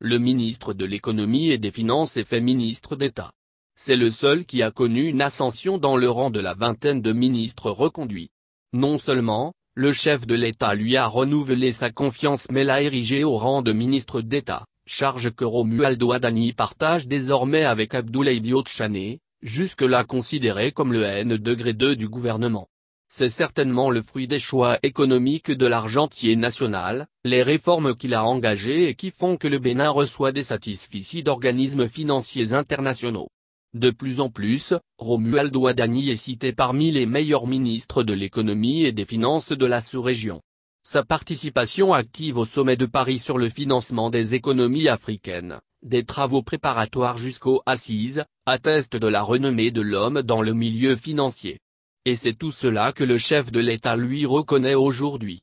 Le ministre de l'économie et des finances est fait ministre d'État. C'est le seul qui a connu une ascension dans le rang de la vingtaine de ministres reconduits. Non seulement, le chef de l'État lui a renouvelé sa confiance mais l'a érigé au rang de ministre d'État, charge que Romualdo Adani partage désormais avec Abdoulaye Diop jusque-là considéré comme le N degré 2 du gouvernement c'est certainement le fruit des choix économiques de l'argentier national, les réformes qu'il a engagées et qui font que le Bénin reçoit des satisficies d'organismes financiers internationaux. De plus en plus, Romualdo Adani est cité parmi les meilleurs ministres de l'économie et des finances de la sous-région. Sa participation active au sommet de Paris sur le financement des économies africaines, des travaux préparatoires jusqu'aux assises, atteste de la renommée de l'homme dans le milieu financier et c'est tout cela que le chef de l'État lui reconnaît aujourd'hui.